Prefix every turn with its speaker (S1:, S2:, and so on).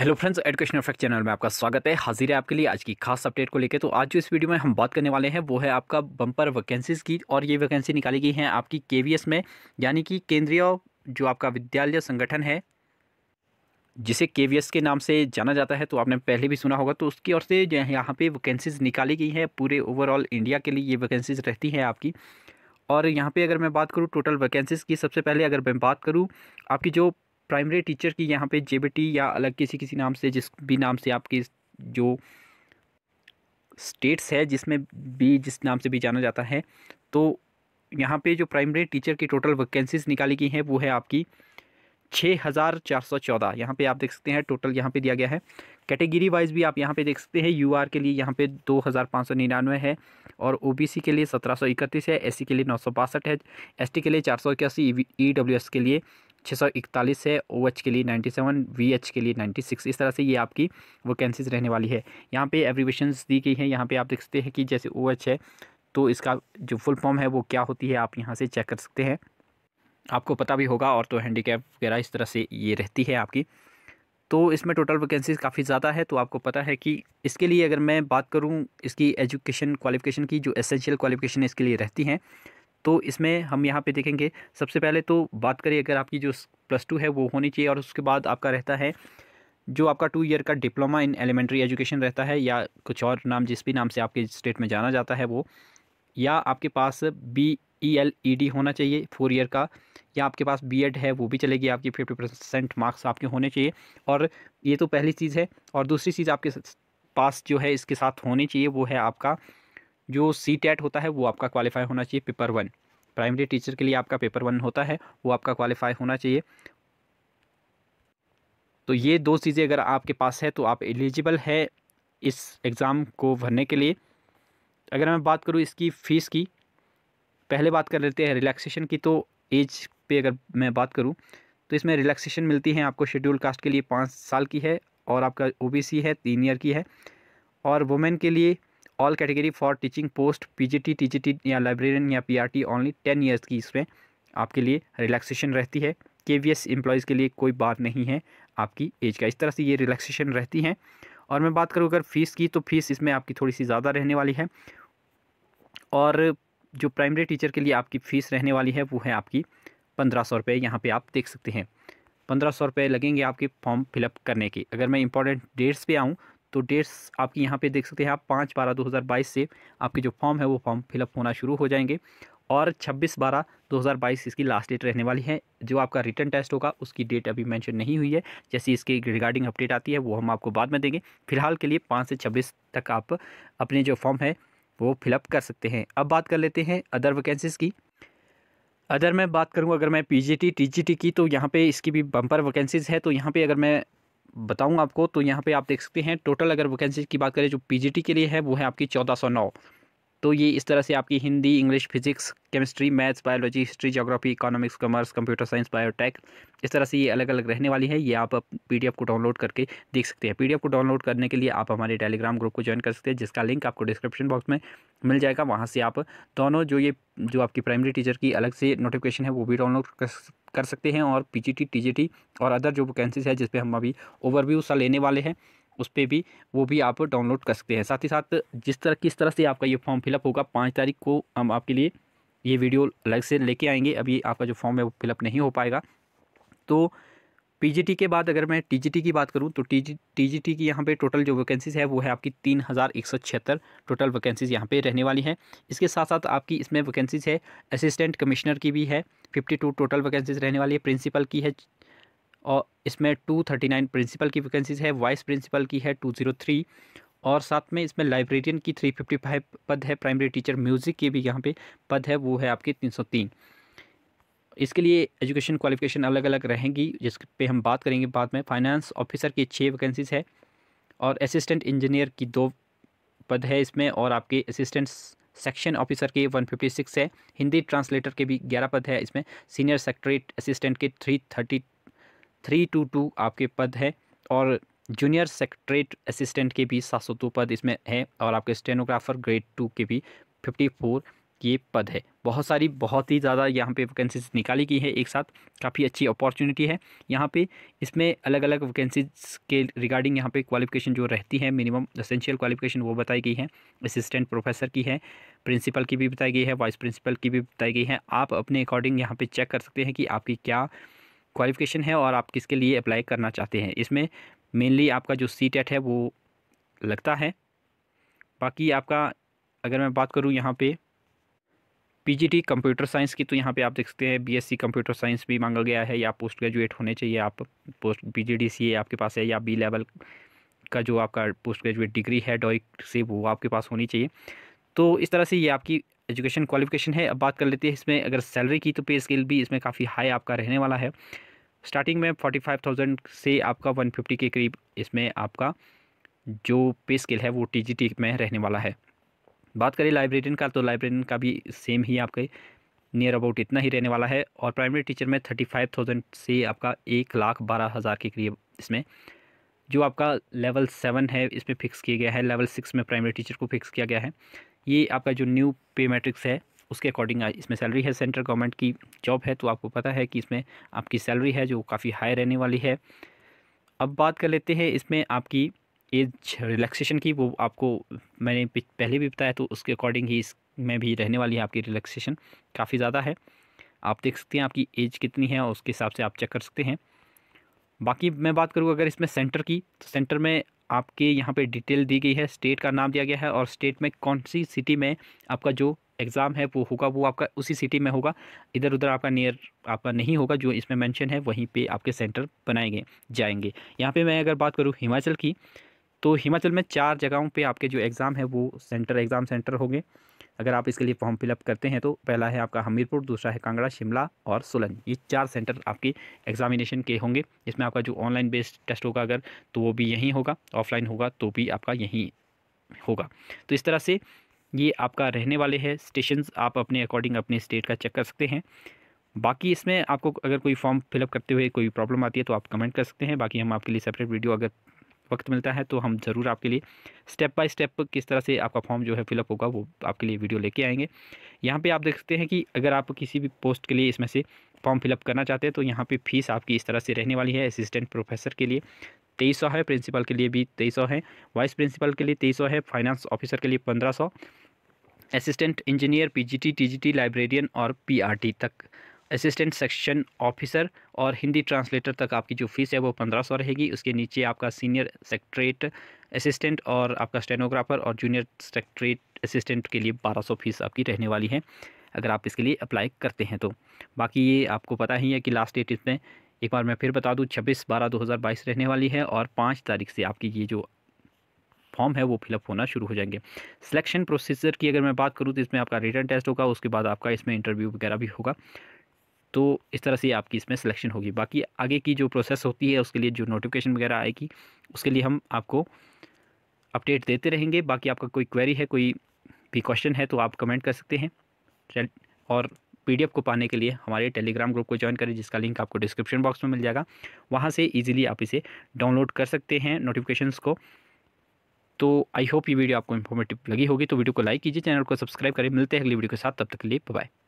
S1: hello friends education effect channel में आपका स्वागत है हाजिर है आपके लिए आज की खास अपडेट को लेकर तो आज जो इस वीडियो में हम बात करने वाले हैं वो है आपका बम्पर वैकेंसीज़ की और ये वैकेंसी निकाली गई है आपकी केवीएस में यानी कि केंद्रीय जो आपका विद्यालय संगठन है जिसे के के नाम से जाना जाता है तो आपने पहले भी सुना होगा तो उसकी ओर से यहाँ पे वैकेंसीज़ निकाली गई हैं पूरे ओवरऑल इंडिया के लिए ये वैकेंसीज़ रहती हैं आपकी और यहाँ पे अगर मैं बात करूँ टोटल वैकेंसीज़ की सबसे पहले अगर मैं बात करूँ आपकी जो प्राइमरी टीचर की यहाँ पे जेबीटी या अलग किसी किसी नाम से जिस भी नाम से आपकी जो स्टेट्स है जिसमें भी जिस नाम से भी जाना जाता है तो यहाँ पे जो प्राइमरी टीचर की टोटल वैकेंसीज निकाली गई हैं वो है आपकी छः हज़ार चार सौ चौदह यहाँ पर आप देख सकते हैं टोटल यहाँ पे दिया गया है कैटेगरी वाइज भी आप यहाँ पे देख सकते हैं यूआर के लिए यहाँ पे दो हज़ार पाँच सौ निन्यानवे है और ओबीसी के लिए सत्रह सौ इकतीस है एससी e के लिए नौ सौ बासठ है एसटी के लिए चार सौ इक्यासी ई डब्ल्यू एस के लिए छः सौ इकतालीस है ओ OH एच के लिए नाइन्टी सेवन वी एच के लिए नाइन्टी सिक्स इस तरह से ये आपकी वैकेंसीज रहने वाली है यहाँ पे एब्रीवेशंस दी गई हैं यहाँ पे आप देख सकते हैं कि जैसे ओ OH है तो इसका जो फुल फॉर्म है वो क्या होती है आप यहाँ से चेक कर सकते हैं आपको पता भी होगा और तो हैंडीकैप वगैरह इस तरह से ये रहती है आपकी तो इसमें टोटल वैकेंसीज काफ़ी ज़्यादा है तो आपको पता है कि इसके लिए अगर मैं बात करूँ इसकी एजुकेशन क्वालिफिकेशन की जो एसेंशियल क्वालिफिकेशन इसके लिए रहती हैं तो इसमें हम यहाँ पे देखेंगे सबसे पहले तो बात करें अगर आपकी जो प्लस टू है वो होनी चाहिए और उसके बाद आपका रहता है जो आपका टू ईयर का डिप्लोमा इन एलिमेंट्री एजुकेशन रहता है या कुछ और नाम जिस भी नाम से आपके स्टेट में जाना जाता है वो या आपके पास B E L E D होना चाहिए फोर ईयर का या आपके पास बी एड e है वो भी चलेगी आपकी फिफ्टी परसेंट मार्क्स आपके होने चाहिए और ये तो पहली चीज़ है और दूसरी चीज़ आपके पास जो है इसके साथ होनी चाहिए वो है आपका जो सी टैट होता है वो आपका क्वालिफाई होना चाहिए पेपर वन प्राइमरी टीचर के लिए आपका पेपर वन होता है वो आपका क्वालिफाई होना चाहिए तो ये दो चीज़ें अगर आपके पास है तो आप एलिजिबल है इस एग्ज़ाम को भरने के लिए अगर मैं बात करूँ इसकी फ़ीस की पहले बात कर लेते हैं रिलैक्सेशन की तो एज पे अगर मैं बात करूँ तो इसमें रिलैक्सेशन मिलती है आपको शेड्यूल कास्ट के लिए पाँच साल की है और आपका ओबीसी है तीन ईयर की है और वुमेन के लिए all category for teaching post PGT TGT या लाइब्रेरियन या पीआरटी ओनली टेन ईयर्स की इसमें आपके लिए रिलैक्सेशन रहती है के वी एस एम्प्लॉयज़ के लिए कोई बात नहीं है आपकी एज का इस तरह से ये रिलैक्सेशन रहती है और मैं बात करूँ अगर फ़ीस की तो फ़ीस इसमें आपकी थोड़ी सी ज़्यादा रहने वाली है और जो प्राइमरी टीचर के लिए आपकी फ़ीस रहने वाली है वो है आपकी पंद्रह सौ रुपये यहाँ पर आप देख सकते हैं पंद्रह सौ रुपये लगेंगे आपके फॉर्म फिलअप करने के अगर मैं इंपॉर्टेंट डेट्स पे आऊँ तो डेट्स आपकी यहाँ पे देख सकते हैं आप पाँच बारह दो हज़ार बाईस से आपके जो फॉर्म है वो फॉर्म फिलअप होना शुरू हो जाएंगे और 26 बारह 2022 इसकी लास्ट डेट रहने वाली है जो आपका रिटर्न टेस्ट होगा उसकी डेट अभी मेंशन नहीं हुई है जैसे इसकी रिगार्डिंग अपडेट आती है वो हम आपको बाद में देंगे फिलहाल के लिए पाँच से छब्बीस तक आप अपने जो फॉर्म है वो फिलअप कर सकते हैं अब बात कर लेते हैं अदर वैकेंसीज़ की अदर मैं बात करूँ अगर मैं पीजीटी टीजीटी की तो यहाँ पे इसकी भी बम्पर वैकेंसीज़ है तो यहाँ पे अगर मैं बताऊंगा आपको तो यहाँ पे आप देख सकते हैं टोटल अगर वैकेंसी की बात करें जो पीजीटी के लिए है वो है आपकी चौदह सौ नौ तो ये इस तरह से आपकी Hindi English physics chemistry maths biology history geography economics commerce computer science biotech इस तरह से ये अलग अलग रहने वाली है ये आप पीडीएफ को डाउनलोड करके देख सकते हैं पीडीएफ को डाउनलोड करने के लिए आप हमारे टेलीग्राम ग्रुप को ज्वाइन कर सकते हैं जिसका लिंक आपको डिस्क्रिप्शन बॉक्स में मिल जाएगा वहाँ से आप दोनों जो ये जो आपकी प्राइमरी टीचर की अलग से नोटिफिकेशन है वो भी डाउनलोड कर सकते हैं और जी टी और अदर जो वैकेंसीज है जिसपे हम अभी ओवरव्यू सा लेने वाले हैं उस पर भी वो भी आप डाउनलोड कर सकते हैं साथ ही साथ जिस तरह किस तरह से आपका ये फॉर्म फिलअप होगा पाँच तारीख को हम आपके लिए ये वीडियो अलग से लेके आएंगे अभी आपका जो फॉर्म है वो फिलअप नहीं हो पाएगा तो पीजीटी के बाद अगर मैं टीजीटी की बात करूं तो टीजी टी की यहाँ पे टोटल जो वैकेंसीज है वो है आपकी तीन हज़ार एक सौ छिहत्तर टोटल वैकेंसीज यहाँ पे रहने वाली हैं इसके साथ साथ आपकी इसमें वैकेंसीज है असिस्टेंट कमिश्नर की भी है फिफ्टी टू टोटल वैकेंसीज रहने वाली है प्रिंसिपल की है और इसमें 239 प्रिंसिपल की वैकेंसीज़ है वाइस प्रिंसिपल की है 203 और साथ में इसमें लाइब्रेरियन की 355 पद है प्राइमरी टीचर म्यूज़िक की भी यहाँ पे पद है वो है आपकी 303 इसके लिए एजुकेशन क्वालिफिकेशन अलग अलग रहेंगी जिस पे हम बात करेंगे बाद में फाइनेंस ऑफिसर की छः वैकेंसीज़ है और असिस्टेंट इंजीनियर की दो पद है इसमें और आपके असिस्टेंट सेक्शन ऑफिसर के 156 है हिंदी ट्रांसलेटर के भी 11 पद है इसमें सीनियर सेक्रेटरी असिस्टेंट के थ्री टू टू आपके पद है और जूनियर सेक्रेट्रेट असिस्टेंट के भी सात सौ दो पद इसमें हैं और आपके स्टेनोग्राफर ग्रेड टू के भी फिफ्टी फोर ये पद है बहुत सारी बहुत ही ज़्यादा यहाँ पे वैकेंसीज निकाली गई है एक साथ काफ़ी अच्छी अपॉर्चुनिटी है यहाँ पे इसमें अलग अलग वैकेंसीज के रिगार्डिंग यहाँ पे क्वालिफिकेशन जो रहती है मिनिमम असेंशियल क्वालिफिकेशन वो बताई गई है असिस्टेंट प्रोफेसर की है प्रिंसिपल की भी बताई गई है वाइस प्रिंसिपल की भी बताई गई है आप अपने अकॉर्डिंग यहाँ पर चेक कर सकते हैं कि आपकी क्या क्वालिफिकेशन है और आप किसके लिए अप्लाई करना चाहते हैं इसमें मेनली आपका जो सी टेट है वो लगता है बाकी आपका अगर मैं बात करूँ यहाँ पे पीजीटी कंप्यूटर साइंस की तो यहाँ पे आप देख सकते हैं बीएससी कंप्यूटर साइंस भी मांगा गया है या पोस्ट ग्रेजुएट होने चाहिए आप पोस्ट ए आपके पास है या बी लेवल का जो आपका पोस्ट ग्रेजुएट डिग्री है डॉइक से वो आपके पास होनी चाहिए तो इस तरह से ये आपकी एजुकेशन क्वालिफिकेशन है अब बात कर लेते हैं इसमें अगर सैलरी की तो पे स्केल भी इसमें काफ़ी हाई आपका रहने वाला है स्टार्टिंग में फोर्टी फाइव थाउजेंड से आपका वन फिफ्टी के करीब इसमें आपका जो पे स्केल है वो टी जी टी में रहने वाला है बात करें लाइब्रेरियन का तो लाइब्रेरियन का भी सेम ही आपके नियर अबाउट इतना ही रहने वाला है और प्राइमरी टीचर में थर्टी फाइव थाउजेंड से आपका एक लाख बारह हज़ार के करीब इसमें जो आपका लेवल सेवन है इसमें फ़िक्स किया गया है लेवल सिक्स में प्राइमरी टीचर को फिक्स किया गया है ये आपका जो न्यू पे मैट्रिक्स है उसके अकॉर्डिंग इसमें सैलरी है सेंट्रल गवर्नमेंट की जॉब है तो आपको पता है कि इसमें आपकी सैलरी है जो काफ़ी हाई रहने वाली है अब बात कर लेते हैं इसमें आपकी एज रिलैक्सेशन की वो आपको मैंने पहले भी बताया तो उसके अकॉर्डिंग ही इसमें भी रहने वाली है आपकी रिलैक्सेशन काफ़ी ज़्यादा है आप देख सकते हैं आपकी एज कितनी है और उसके हिसाब से आप चेक कर सकते हैं बाकी मैं बात करूँ अगर इसमें सेंटर की तो सेंटर में आपके यहाँ पे डिटेल दी गई है स्टेट का नाम दिया गया है और स्टेट में कौन सी सिटी में आपका जो एग्ज़ाम है वो होगा वो आपका उसी सिटी में होगा इधर उधर आपका नियर आपका नहीं होगा जो इसमें मेंशन है वहीं पे आपके सेंटर बनाएंगे जाएंगे यहाँ पे मैं अगर बात करूँ हिमाचल की तो हिमाचल में चार जगहों पे आपके जो एग्ज़ाम है वो सेंटर एग्ज़ाम सेंटर होंगे अगर आप इसके लिए फॉर्म फिलअप करते हैं तो पहला है आपका हमीरपुर दूसरा है कांगड़ा शिमला और सोलन ये चार सेंटर आपके एग्जामिनेशन के होंगे इसमें आपका जो ऑनलाइन बेस्ड टेस्ट होगा अगर तो वो भी यहीं होगा ऑफलाइन होगा तो भी आपका यहीं होगा तो इस तरह से ये आपका रहने वाले है स्टेशन आप अपने अकॉर्डिंग अपने स्टेट का चेक कर सकते हैं बाकी इसमें आपको अगर कोई फॉर्म फिलअप करते हुए कोई प्रॉब्लम आती है तो आप कमेंट कर सकते हैं बाकी हम आपके लिए सेपरेट वीडियो अगर वक्त मिलता है तो हम ज़रूर आपके लिए स्टेप बाय स्टेप किस तरह से आपका फॉर्म जो है फिलअप होगा वो आपके लिए वीडियो लेके आएंगे यहाँ पे आप देख सकते हैं कि अगर आप किसी भी पोस्ट के लिए इसमें से फॉर्म फिलअप करना चाहते हैं तो यहाँ पर फीस आपकी इस तरह से रहने वाली है असिस्टेंट प्रोफेसर के लिए तेईस सौ है प्रिंसिपल के लिए भी तेईस सौ है वाइस प्रिंसिपल के लिए तेईस सौ है फाइनेंस ऑफिसर के लिए पंद्रह सौ assistant engineer PGT TGT librarian और पीआरटी तक असिस्टेंट सेक्शन ऑफिसर और हिंदी ट्रांसलेटर तक आपकी जो फ़ीस है वो पंद्रह सौ रहेगी उसके नीचे आपका सीनियर सेक्ट्रेट असिस्टेंट और आपका स्टेनोग्राफर और जूनियर सेक्ट्रेट असिस्टेंट के लिए बारह सौ फीस आपकी रहने वाली है अगर आप इसके लिए अप्लाई करते हैं तो बाकी ये आपको पता ही है कि लास्ट डेट इसमें एक बार मैं फिर बता दूँ छब्बीस बारह दो हज़ार बाईस रहने वाली है और पाँच तारीख से आपकी ये जो फॉर्म है वो फिलअप होना शुरू हो जाएंगे सिलेक्शन प्रोसीजर की अगर मैं बात करूँ तो इसमें आपका रिटर्न टेस्ट होगा उसके बाद आपका इसमें इंटरव्यू वगैरह भी होगा तो इस तरह से आपकी इसमें सिलेक्शन होगी बाकी आगे की जो प्रोसेस होती है उसके लिए जो नोटिफिकेशन वगैरह आएगी उसके लिए हम आपको अपडेट देते रहेंगे बाकी आपका कोई क्वेरी है कोई भी क्वेश्चन है तो आप कमेंट कर सकते हैं और पीडीएफ को पाने के लिए हमारे टेलीग्राम ग्रुप को ज्वाइन करें जिसका लिंक आपको डिस्क्रिप्शन बॉक्स में मिल जाएगा वहाँ से ईजिली आप इसे डाउनलोड कर सकते हैं नोटिफिकेशन को तो आई होप ये वीडियो आपको इन्फॉर्मेटिव लगी होगी तो वीडियो को लाइक कीजिए चैनल को सब्सक्राइब करें मिलते हैं अगली वीडियो के साथ तब तक के लिए बाय